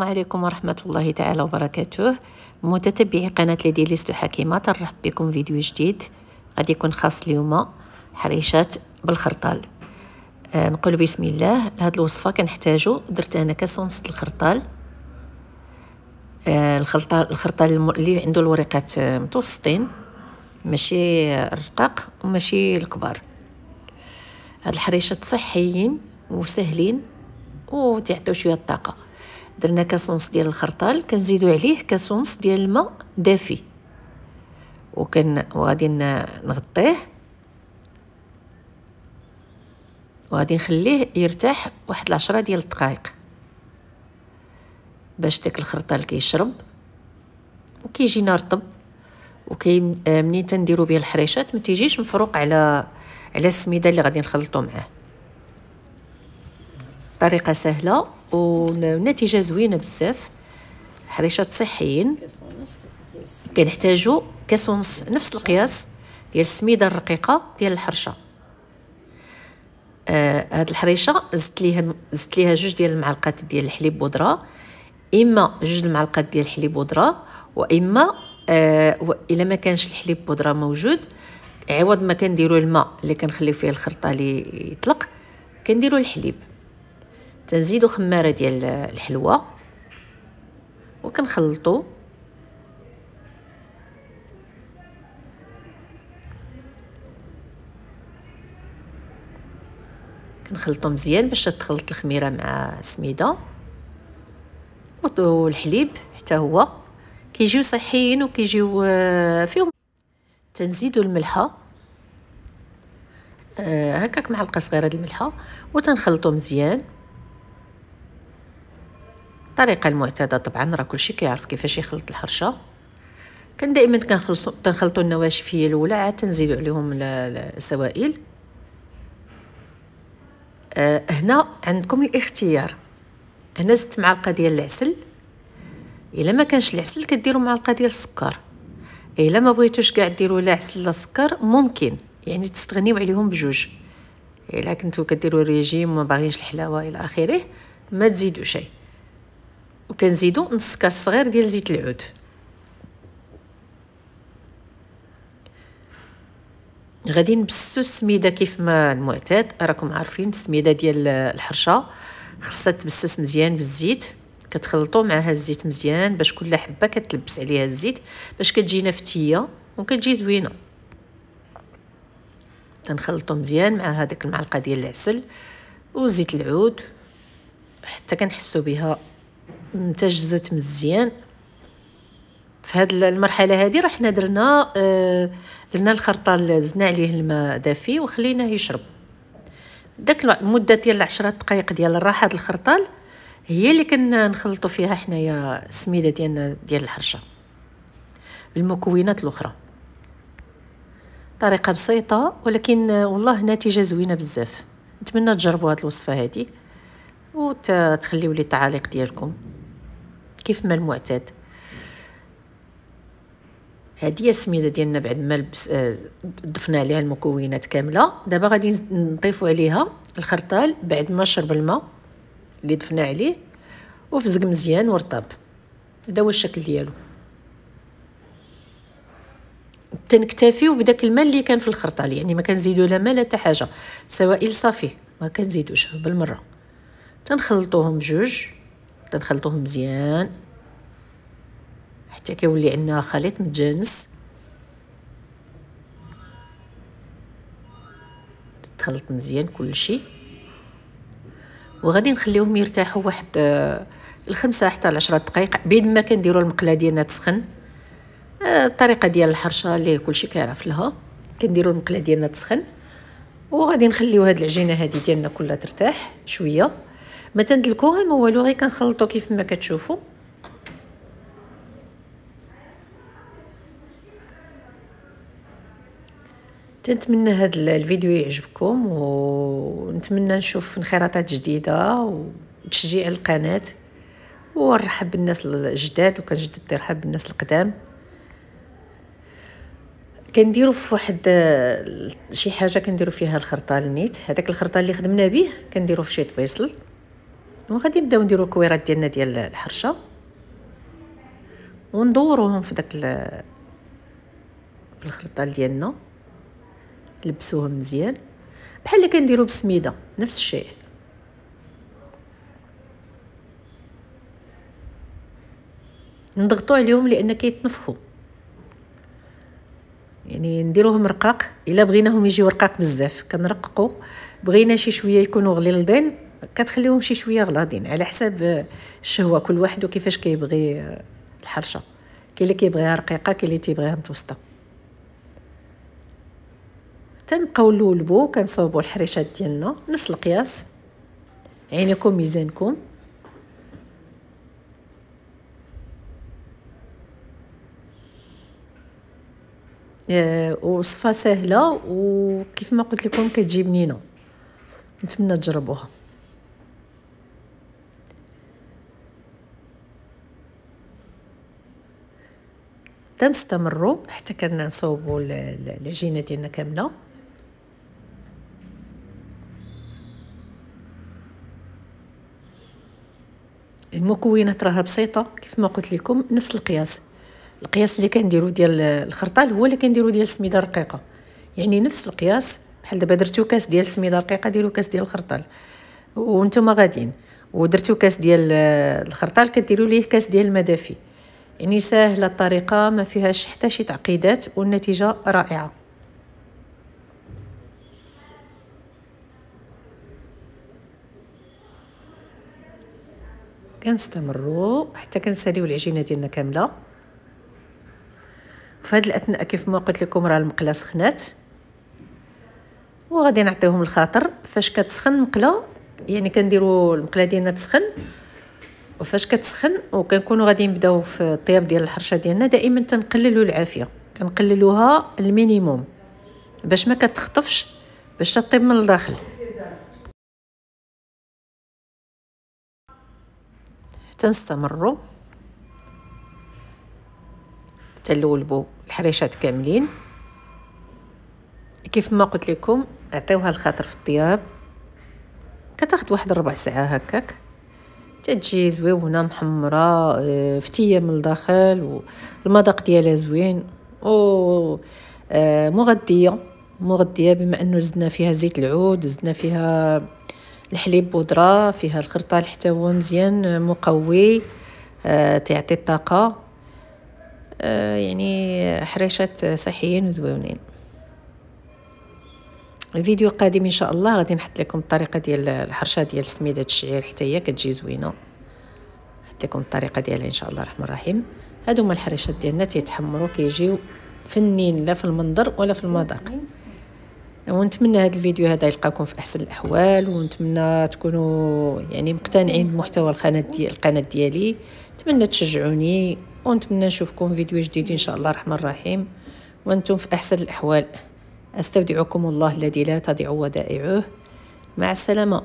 السلام عليكم ورحمة الله تعالى وبركاته متتبعي قناة لدي ليست حكيمة ترحب بكم فيديو جديد غادي يكون خاص اليوم حريشات بالخرطال آه نقول بسم الله لهذه الوصفة كنحتاجو درت أنا كاسونس الخرطال آه الخرطال الخرطال اللي عنده الورقات آه، متوسطين ماشي الرقاق وماشي الكبار هاد الحريشات صحيين وسهلين وتعطيو شويه الطاقه درنا كاس ونص ديال الخرطال كنزيدو عليه كاس ونص ديال الماء دافي وكن وغادي نغطيه وغادي نخليه يرتاح واحد العشرة ديال الدقائق باش داك الخرطال كيشرب وكيجينا رطب وكي آه، منين تنديرو به الحريشات ما تيجيش مفروق على على السميده اللي غادي نخلطو معاه طريقه سهله ونتيجه زوينه بزاف حريشات صحيين كنحتاجو كاس ونص نفس القياس ديال السميده الرقيقه ديال الحرشه آه هاد الحريشه زدت ليها زدت ليها جوج ديال المعلقات ديال الحليب بودره اما جوج المعلقات ديال الحليب بودره واما آه وإلا ما كانش الحليب بودره موجود عوض ما كنديرو الماء اللي كنخليو فيه الخرطه اللي يطلق كنديرو الحليب تنزيدو خماره ديال الحلوى وكنخلطو كنخلطو مزيان باش تخلط الخميره مع السميده والحليب حتى هو كيجيو صحيين وكيجيو آه، فيهم تنزيدو الملحه آه، هكاك معلقه صغيره د الملحه وتنخلطو مزيان الطريقه المعتاده طبعا راه كلشي كيعرف كيفاش يخلط الحرشه كان دائما كنخلصو تنخلطو النواشف هي الاولى عاد تنزيدو عليهم السوائل أه هنا عندكم الاختيار هنا زدت معلقه ديال العسل الا ما كانش العسل كديروا معلقه ديال السكر الا ما بغيتوش كاع ديروا لا عسل لا سكر ممكن يعني تستغنيو عليهم بجوج الا كنتو كديروا ريجيم وما باغينش الحلاوه الى اخره ما تزيدوا شيء وكنزيدو نص كاس صغير ديال زيت العود غادي نبسو السميده كيف ما المعتاد راكم عارفين السميده ديال الحرشه خاصها تبسس مزيان بالزيت كتخلطو معها الزيت مزيان باش كل حبه كتلبس عليها الزيت باش كتجينا فتيه وكتجي زوينه تنخلطو مزيان مع هذيك المعلقه ديال العسل وزيت العود حتى كنحسو بها انتجزت مزيان في هاد المرحله هذه راه حنا درنا آه، درنا الخرطه اللي زدنا عليه الماء دافي وخليناه يشرب داك المده ديال العشرة دقائق ديال الراحه ديال الخرطال هي اللي كنا نخلطوا فيها حنايا السميده ديالنا ديال الحرشه بالمكونات الاخرى طريقه بسيطه ولكن والله نتيجه زوينه بزاف نتمنى تجربوا هاد الوصفه هذه وتخليوا لي التعاليق ديالكم كيف ما المعتاد هذه هي السميده ديالنا بعد ما آه، ضفنا عليها المكونات كامله دابا غادي نضيفوا عليها الخرطال بعد ما شرب الماء اللي ضفنا عليه وفزق مزيان ورطب هذا هو الشكل ديالو تنكتفيو بداك الماء اللي كان في الخرطال يعني ما كنزيدو لا ما لا حتى حاجه سوائل صافي ما كنزيدوش بالمره تنخلطوهم بجوج حتى مزيان حتى كيولي عندنا خليط متجانس تخلط مزيان كلشي وغادي نخليوهم يرتاحوا واحد آه، الخمسة حتى العشرة دقائق بيد ما كنديروا المقله ديالنا تسخن آه، الطريقه ديال الحرشه اللي كلشي كيعرف لها كنديروا المقله ديالنا تسخن وغادي نخليو هاد العجينه هادي ديالنا كلها ترتاح شويه ما تندلكوها ما والو غير كنخلطو كيف ما كتشوفوا تنتمنى هذا الفيديو يعجبكم ونتمنى نشوف انخراطات جديده وتشجيع القناه ونرحب بالناس الجداد وكنجدد نرحب بالناس القدام كنديروا في واحد شي حاجه كنديروا فيها الخرطه الميت هذاك الخرطه اللي خدمنا به كنديروا في شي طبيصل وغادي نبداو نديرو الكويرات ديالنا ديال الحرشه وندوروهم في داك في الخرطال ديالنا لبسوهم مزيان بحال اللي كنديرو بالسميده نفس الشيء نضغطو عليهم لان كيتنفخوا يعني نديروهم رقاق الا بغيناهم يجيو رقاق بزاف كنرققو بغينا شي شويه يكونوا غليظين كتخليهم شي شويه غلاضين على حساب الشهوه كل واحد وكيفاش كيبغي الحرشه كاين اللي كيبغيها رقيقه كاين اللي تيبغيها متوسطه تنبقاو نلولبو كنصاوبو الحريشات ديالنا نفس القياس عينيكم ميزانكم آه، وصفه سهله وكيف ما قلت لكم كتجي بنينه نتمنى تجربوها حتى نستمروا حتى كنصاوبوا العجينه ديالنا كامله المكونات راها بسيطه كيف ما قلت لكم نفس القياس القياس اللي كنديرو ديال الخرطال هو اللي كنديرو ديال السميده الرقيقه يعني نفس القياس بحال دابا درتو كاس ديال السميده الرقيقه ديرو كاس ديال الخرطال وانتم غاديين ودرتو كاس ديال آه، الخرطال كديروا ليه كاس ديال المدافي يعني ساهله الطريقه ما فيهاش حتى شي تعقيدات والنتيجه رائعه كنستمروا حتى كنساليو العجينه ديالنا كامله في هاد الاثناء كيف ما قلت لكم راه المقله سخنات وغادي نعطيهم الخاطر فاش كتسخن المقله يعني كنديروا المقله ديالنا تسخن وفاش كتسخن وكنكونوا غادي نبداو في الطياب ديال الحرشه ديالنا دائما تنقللوا العافيه كنقللوها المينيموم باش ما كتخطفش باش تطيب من الداخل تنستمروا تلولبوا الحريشات كاملين كيف ما قلت لكم عطيوها الخاطر في الطياب كتاخد واحد ربع ساعه هكاك تتجي زويونه محمره فتيه آه، من الداخل والمذاق ديالها زوين و آه، مغذيه مغذيه بما انه زدنا فيها زيت العود زدنا فيها الحليب بودره فيها الخرطال حتى هو مزيان آه، مقوي تعطي الطاقه يعني حريشات صحيين وزويونين الفيديو القادم ان شاء الله غادي نحط لكم الطريقه ديال الحرشه ديال سميده الشعير حتى هي كتجي زوينه نحط لكم الطريقه ديالها ان شاء الله الرحمن الرحيم هادو هما الحريشات ديالنا تيتحمروا كيجيو فنين لا في المنظر ولا في المذاق ونتمنى هذا الفيديو هذا يلقاكم في احسن الاحوال ونتمنى تكونوا يعني مقتنعين بمحتوى القناه ديال القناه ديالي نتمنى تشجعوني ونتمنى نشوفكم فيديو جديد ان شاء الله الرحمن الرحيم وانتم في احسن الاحوال أستودعكم الله الذي لا تضيع ودائعه مع السلامة